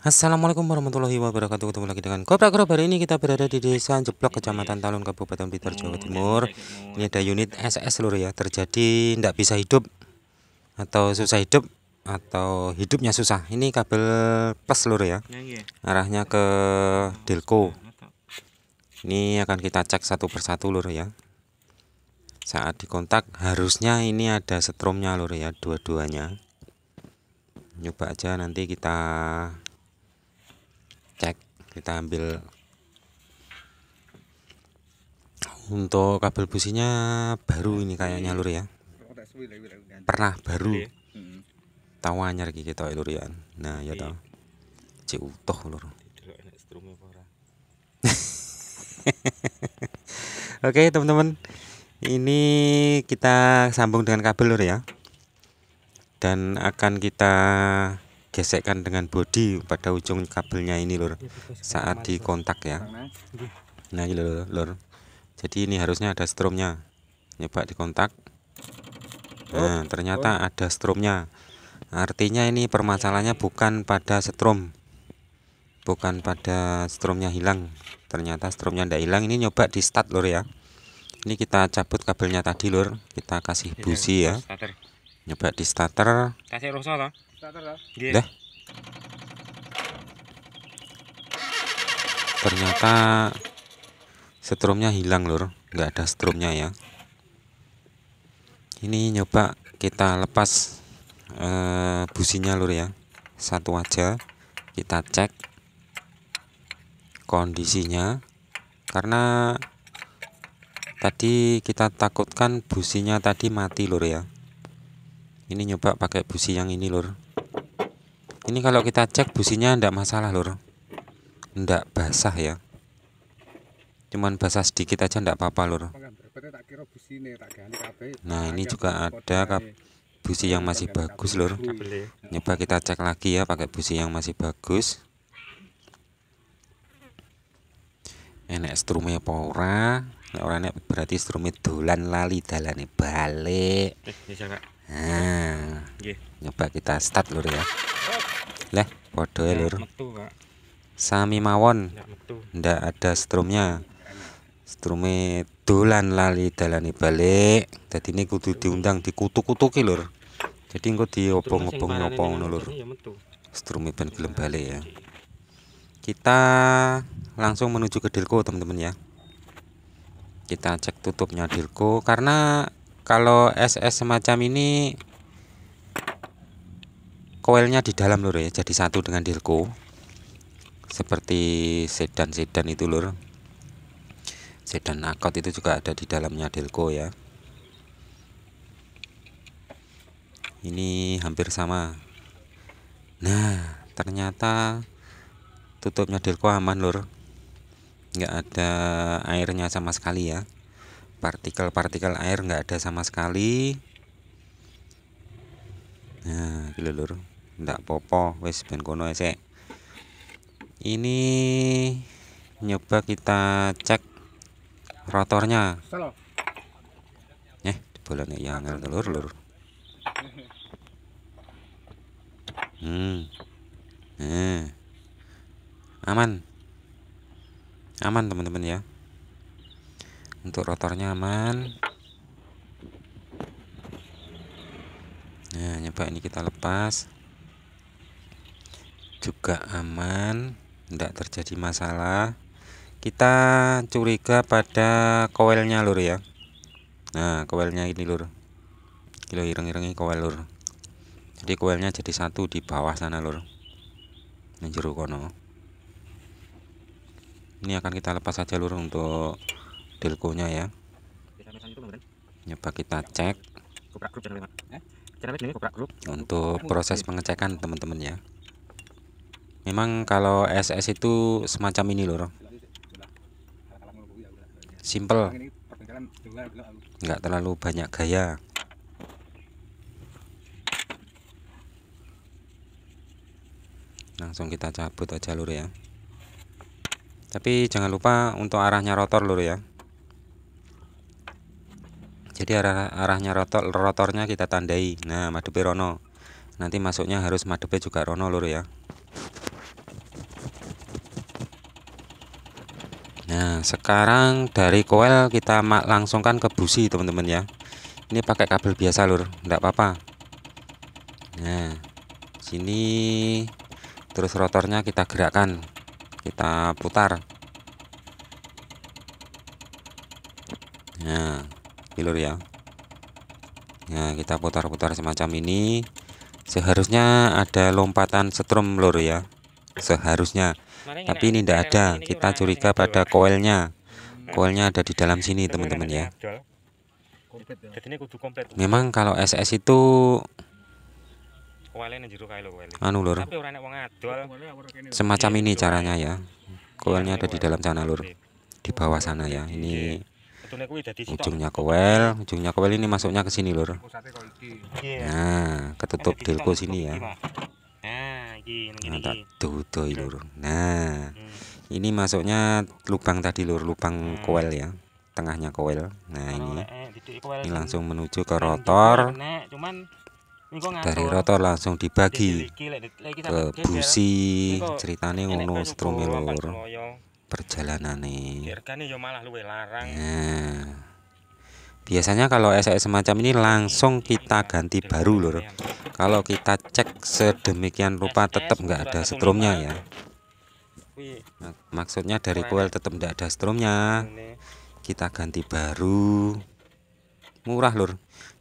Assalamualaikum warahmatullahi wabarakatuh ketemu lagi dengan Kobra Krob hari ini kita berada di desa Jeblok kecamatan Talun Kabupaten Blitar Jawa Timur ini ada unit SS lur ya terjadi tidak bisa hidup atau susah hidup atau hidupnya susah ini kabel plus lur ya. ya arahnya ke Delco ini akan kita cek satu persatu lur ya saat dikontak harusnya ini ada setrumnya lur ya dua-duanya nyoba aja nanti kita cek kita ambil untuk kabel businya baru ini kayaknya lur ya pernah baru tawanya lagi gitu kita lur ya nah ya tau cek utuh lur oke teman-teman ini kita sambung dengan kabel lur ya dan akan kita digesekkan dengan body pada ujung kabelnya ini lur iya, saat dikontak ya nah ini lor, lor jadi ini harusnya ada stromnya nyoba dikontak nah oh. ternyata oh. ada stromnya artinya ini permasalahannya bukan pada strom bukan pada stromnya hilang ternyata stromnya tidak hilang ini nyoba di start lor ya ini kita cabut kabelnya tadi lur kita kasih iya, busi iya, ya nyoba di starter Dah. Iya. Ternyata setrumnya hilang lor, nggak ada setrumnya ya. Ini nyoba kita lepas e, businya lor ya, satu aja. Kita cek kondisinya karena tadi kita takutkan businya tadi mati lor ya ini nyoba pakai busi yang ini lor ini kalau kita cek businya ndak masalah lor, ndak basah ya cuman basah sedikit aja ndak apa-apa lur nah ini juga ada busi yang masih bagus lor. nyoba kita cek lagi ya pakai busi yang masih bagus Enak strumnya pora nek berarti strumnya dolan lali dalane balik eh, nah nyoba kita start lor ya lah, podo ya, Lur. Sami mawon. Ndak ada strumnya. Strume dolan lali dalani balik. jadi ini kudu diundang dikutuk-kutuki Lur. Jadi engko diobong-obong ngopong ngono Lur. Iya, Strume ben gelem balik ya. Kita langsung menuju ke Dilko teman-teman ya. Kita cek tutupnya Dilko karena kalau SS semacam ini koilnya di dalam lur ya jadi satu dengan dirko seperti sedan-sedan itu lur sedan akot itu juga ada di dalamnya delco ya ini hampir sama nah ternyata tutupnya delco aman lur nggak ada airnya sama sekali ya partikel-partikel air nggak ada sama sekali nah gila lur ndak popo wis ben kono ini nyoba kita cek rotornya eh bolanya yang angel telur lur hmm nah. aman aman teman-teman ya untuk rotornya aman nah nyoba ini kita lepas juga aman tidak terjadi masalah kita curiga pada koilnya lur ya nah koilnya ini lur kilo ireng-irengi koil lur jadi koilnya jadi satu di bawah sana lur ini kono ini akan kita lepas saja lur untuk delkonya ya nyoba kita cek eh, untuk proses pengecekan teman-teman ya memang kalau SS itu semacam ini loh simple nggak terlalu banyak gaya langsung kita cabut aja lur ya tapi jangan lupa untuk arahnya rotor lur ya jadi arah arahnya rotor rotornya kita tandai nah madepi rono nanti masuknya harus madepi juga rono lur ya Ya, sekarang dari koil kita langsungkan ke busi, teman-teman ya. Ini pakai kabel biasa, Lur. Enggak apa-apa. Nah, sini terus rotornya kita gerakkan. Kita putar. Nah, Lur ya. Nah, kita putar-putar semacam ini. Seharusnya ada lompatan setrum, Lur ya seharusnya tapi ini tidak ada kita curiga pada koilnya koilnya ada di dalam sini teman-teman ya, ya. memang kalau SS itu anu lur semacam iya, ini caranya ya koilnya ada di iya, dalam sana iya, lur di bawah sana ya ini ujungnya koel ujungnya koel ini masuknya ke sini lur nah ketutup dilko sini ya gini gini, nah, gini. dudoi lur nah hmm. ini masuknya lubang tadi lur lubang hmm. koil ya tengahnya koil nah ini eh, ini langsung menuju ke rotor kan, dari rotor langsung dibagi ke busi ceritane ngono strumilur perjalanan nih nah biasanya kalau SS semacam ini langsung kita ganti baru lor kalau kita cek sedemikian rupa tetap nggak ada setrumnya ya maksudnya dari coil tetap nggak ada setrumnya kita ganti baru murah lor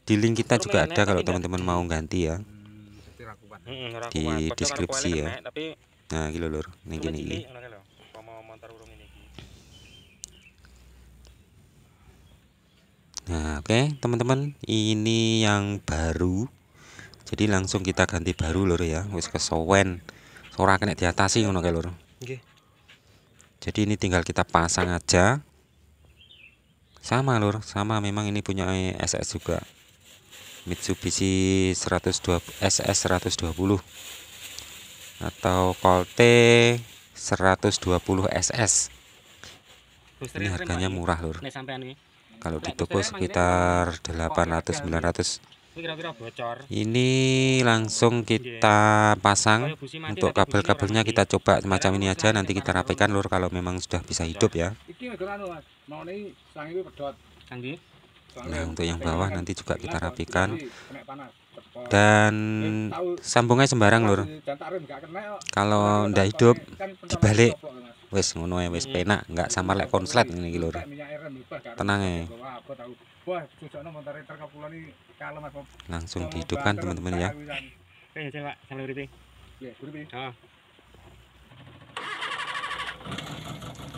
di link kita juga ada kalau teman-teman mau ganti ya mm, di deskripsi ya nah gitu lor ini gini. Nah, oke okay, teman-teman, ini yang baru. Jadi langsung kita ganti baru lur ya, wis kesowen. Ora kena diatasi ngono kae lur. Okay. Jadi ini tinggal kita pasang aja. Sama lur, sama memang ini punya SS juga. Mitsubishi 120 SS 120 atau Colt 120 SS. Ini harganya murah lur. Nah, kalau di toko sekitar 800-900 ini langsung iya. kita pasang untuk kabel-kabelnya kita coba semacam ini aja nanti kita rapikan lur kalau memang sudah bisa hidup ya nah untuk yang bawah nanti juga kita rapikan dan eh, sambungnya sembarang lur kalau tidak hidup kan dibalik Wes ngono ya wes penak enggak sama lek konslet ini iki tenang ya langsung dihidupkan teman-teman ya, ya oh.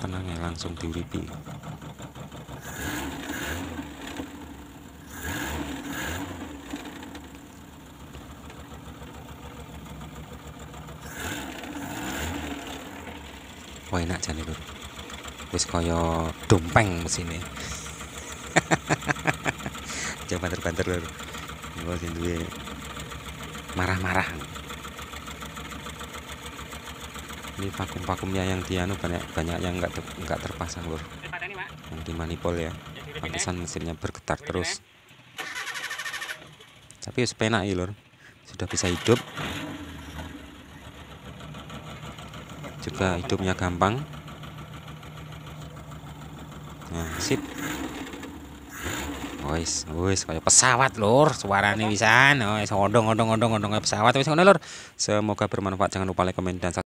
tenang ya langsung diuripi apa enak jane lur wis kaya dompeng mesine coba banter-banter lur gua sing duwe marah-marah ini vakum-vakumnya yang dianu banyak banyak yang enggak ter, enggak terpasang lur yang di ya pantesan mesinnya bergetar terus tapi wis penak lur sudah bisa hidup juga hidupnya gampang nah sip wis wis kayak pesawat lur suarane bisa wis odong odong odong odong pesawat wis ngono lur semoga bermanfaat jangan lupa like komen dan subscribe